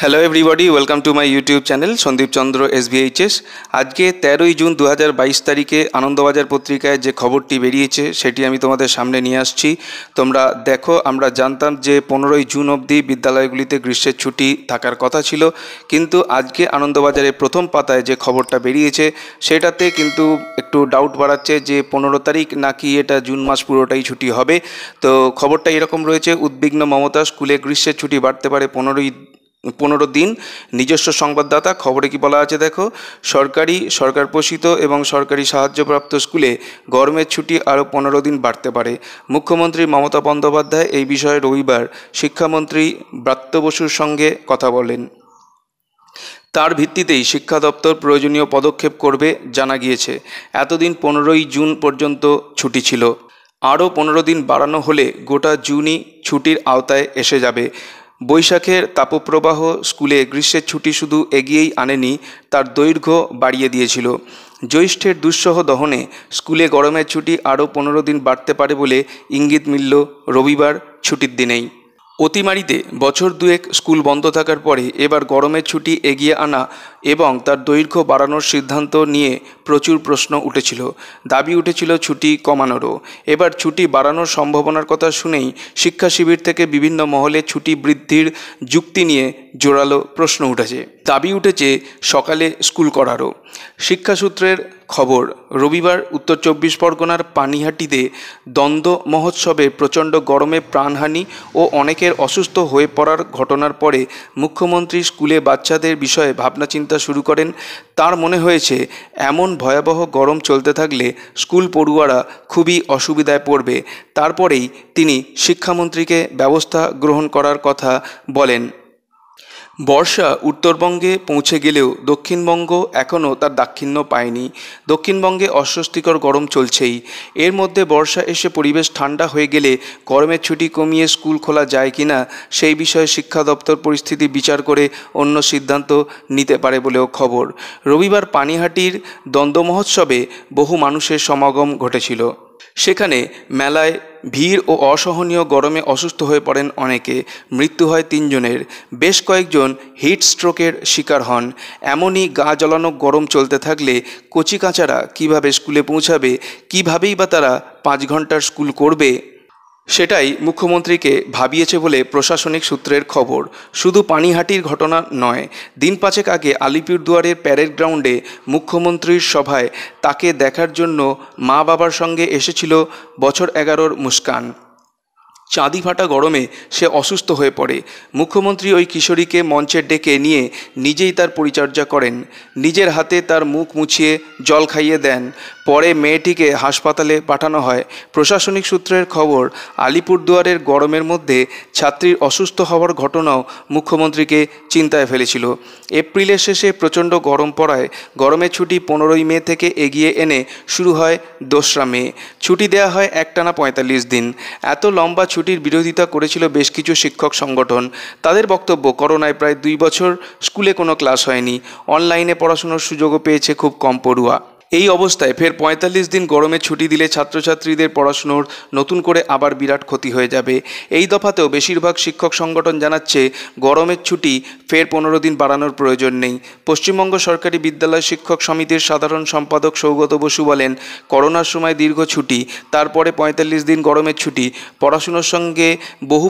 hello everybody welcome to my YouTube channel Sandip Chandra SBHS আজকে তেরোই June দু বাইশ তারিখে আনন্দবাজার পত্রিকায় যে খবরটি বেরিয়েছে সেটি আমি তোমাদের সামনে নিয়ে আসছি তোমরা দেখো আমরা জানতাম যে পনেরোই জুন অবধি বিদ্যালয়গুলিতে গ্রীষ্মের ছুটি থাকার কথা ছিল কিন্তু আজকে আনন্দবাজারের প্রথম পাতায় যে খবরটা বেরিয়েছে সেটাতে কিন্তু একটু ডাউট বাড়াচ্ছে যে পনেরো তারিখ নাকি এটা জুন মাস পুরোটাই ছুটি হবে তো খবরটা এরকম রয়েছে উদ্বিগ্ন মমতা স্কুলে গ্রীষ্মের ছুটি বাড়তে পারে পনেরোই পনেরো দিন নিজস্ব সংবাদদাতা খবরে কি বলা আছে দেখো সরকারি সরকার পোষিত এবং সরকারি সাহায্যপ্রাপ্ত স্কুলে গরমের ছুটি আরও পনেরো দিন বাড়তে পারে মুখ্যমন্ত্রী মমতা বন্দ্যোপাধ্যায় এই বিষয়ে রবিবার শিক্ষামন্ত্রী ব্রাত্য বসুর সঙ্গে কথা বলেন তার ভিত্তিতেই শিক্ষা দপ্তর প্রয়োজনীয় পদক্ষেপ করবে জানা গিয়েছে এতদিন পনেরোই জুন পর্যন্ত ছুটি ছিল আরও পনেরো দিন বাড়ানো হলে গোটা জুনই ছুটির আওতায় এসে যাবে বৈশাখের তাপপ্রবাহ স্কুলে গ্রীষ্মের ছুটি শুধু এগিয়েই আনেনি তার দৈর্ঘ্য বাড়িয়ে দিয়েছিল জ্যৈষ্ঠের দুঃসহ দহনে স্কুলে গরমের ছুটি আরও পনেরো দিন বাড়তে পারে বলে ইঙ্গিত মিলল রবিবার ছুটির দিনেই অতিমারিতে বছর দুয়েক স্কুল বন্ধ থাকার পরে এবার গরমের ছুটি এগিয়ে আনা এবং তার দৈর্ঘ্য বাড়ানোর সিদ্ধান্ত নিয়ে প্রচুর প্রশ্ন উঠেছিল দাবি উঠেছিল ছুটি কমানোরও এবার ছুটি বাড়ানোর সম্ভাবনার কথা শুনেই শিক্ষা শিবির থেকে বিভিন্ন মহলে ছুটি বৃদ্ধির যুক্তি নিয়ে জোরালো প্রশ্ন উঠেছে দাবি উঠেছে সকালে স্কুল করারও শিক্ষাসূত্রের খবর রবিবার উত্তর চব্বিশ পরগনার পানিহাটিতে দ্বন্দ্ব মহোৎসবে প্রচণ্ড গরমে প্রাণহানি ও অনেকের অসুস্থ হয়ে পড়ার ঘটনার পরে মুখ্যমন্ত্রী স্কুলে বাচ্চাদের বিষয়ে ভাবনাচিন্তা শুরু করেন তার মনে হয়েছে এমন ভয়াবহ গরম চলতে থাকলে স্কুল পড়ুয়ারা খুবই অসুবিধায় পড়বে তারপরেই তিনি শিক্ষামন্ত্রীকে ব্যবস্থা গ্রহণ করার কথা বলেন বর্ষা উত্তরবঙ্গে পৌঁছে গেলেও দক্ষিণবঙ্গ এখনও তার দাক্ষিণ্য পায়নি দক্ষিণবঙ্গে অস্বস্তিকর গরম চলছেই এর মধ্যে বর্ষা এসে পরিবেশ ঠান্ডা হয়ে গেলে গরমের ছুটি কমিয়ে স্কুল খোলা যায় কিনা সেই বিষয়ে শিক্ষা দপ্তর পরিস্থিতি বিচার করে অন্য সিদ্ধান্ত নিতে পারে বলেও খবর রবিবার পানিহাটির দ্বন্দ্ব মহোৎসবে বহু মানুষের সমাগম ঘটেছিল সেখানে মেলায় ভিড় ও অসহনীয় গরমে অসুস্থ হয়ে পড়েন অনেকে মৃত্যু হয় তিনজনের বেশ কয়েকজন হিট স্ট্রোকের শিকার হন এমনই গা জ্বলানো গরম চলতে থাকলে কচিকাঁচারা কিভাবে স্কুলে পৌঁছাবে কীভাবেই বা তারা পাঁচ ঘন্টার স্কুল করবে সেটাই মুখ্যমন্ত্রীকে ভাবিয়েছে বলে প্রশাসনিক সূত্রের খবর শুধু পানিহাটির ঘটনা নয় দিন পাঁচেক আগে আলিপুরদুয়ারের প্যারেড গ্রাউন্ডে মুখ্যমন্ত্রীর সভায় তাকে দেখার জন্য মা বাবার সঙ্গে এসেছিল বছর এগারোর মুস্কান চাঁদি ফাটা গরমে সে অসুস্থ হয়ে পড়ে মুখ্যমন্ত্রী ওই কিশোরীকে মঞ্চে ডেকে নিয়ে নিজেই তার পরিচর্যা করেন নিজের হাতে তার মুখ মুছিয়ে জল খাইয়ে দেন পরে মেয়েটিকে হাসপাতালে পাঠানো হয় প্রশাসনিক সূত্রের খবর আলিপুরদুয়ারের গরমের মধ্যে ছাত্রীর অসুস্থ হওয়ার ঘটনাও মুখ্যমন্ত্রীকে চিন্তায় ফেলেছিল এপ্রিলের শেষে প্রচণ্ড গরম পড়ায় গরমের ছুটি পনেরোই মে থেকে এগিয়ে এনে শুরু হয় দোসরা মে ছুটি দেয়া হয় একটানা পঁয়তাল্লিশ দিন এত লম্বা ছুটি ছুটির বিরোধিতা করেছিল বেশ কিছু শিক্ষক সংগঠন তাদের বক্তব্য করোনায় প্রায় দুই বছর স্কুলে কোনো ক্লাস হয়নি অনলাইনে পড়াশুনোর সুযোগও পেয়েছে খুব কম পড়ুয়া এই অবস্থায় ফের পঁয়তাল্লিশ দিন গরমে ছুটি দিলে ছাত্রছাত্রীদের পড়াশুনোর নতুন করে আবার বিরাট ক্ষতি হয়ে যাবে এই দফাতেও বেশিরভাগ শিক্ষক সংগঠন জানাচ্ছে গরমের ছুটি ফের পনেরো দিন বাড়ানোর প্রয়োজন নেই পশ্চিমবঙ্গ সরকারি বিদ্যালয় শিক্ষক সমিতির সাধারণ সম্পাদক সৌগত বসু বলেন করোনার সময় দীর্ঘ ছুটি তারপরে পঁয়তাল্লিশ দিন গরমের ছুটি পড়াশুনোর সঙ্গে বহু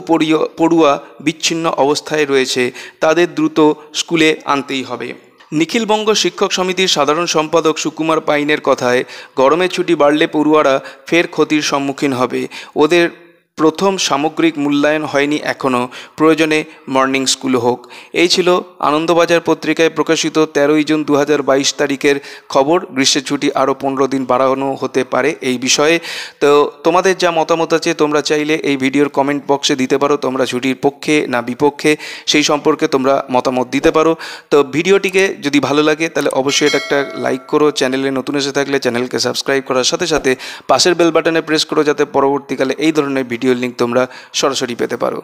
পড়ুয়া বিচ্ছিন্ন অবস্থায় রয়েছে তাদের দ্রুত স্কুলে আনতেই হবে নিখিলবঙ্গ শিক্ষক সমিতির সাধারণ সম্পাদক সুকুমার পাইনের কথায় গরমের ছুটি বাড়লে পড়ুয়ারা ফের ক্ষতির সম্মুখীন হবে ওদের প্রথম সামগ্রিক মূল্যায়ন হয়নি এখনও প্রয়োজনে মর্নিং স্কুল হোক এই ছিল আনন্দবাজার পত্রিকায় প্রকাশিত তেরোই জুন দু তারিখের খবর গ্রীষ্মের ছুটি আরও পনেরো দিন বাড়ানো হতে পারে এই বিষয়ে তো তোমাদের যা মতামত আছে তোমরা চাইলে এই ভিডিওর কমেন্ট বক্সে দিতে পারো তোমরা ছুটির পক্ষে না বিপক্ষে সেই সম্পর্কে তোমরা মতামত দিতে পারো তো ভিডিওটিকে যদি ভালো লাগে তাহলে অবশ্যই এটা একটা লাইক করো চ্যানেলে নতুন এসে থাকলে চ্যানেলকে সাবস্ক্রাইব করার সাথে সাথে পাশের বেল বাটনে প্রেস করো যাতে পরবর্তীকালে এই ধরনের ভিডিও ভিডিওর লিঙ্ক তোমরা সরাসরি পেতে পারো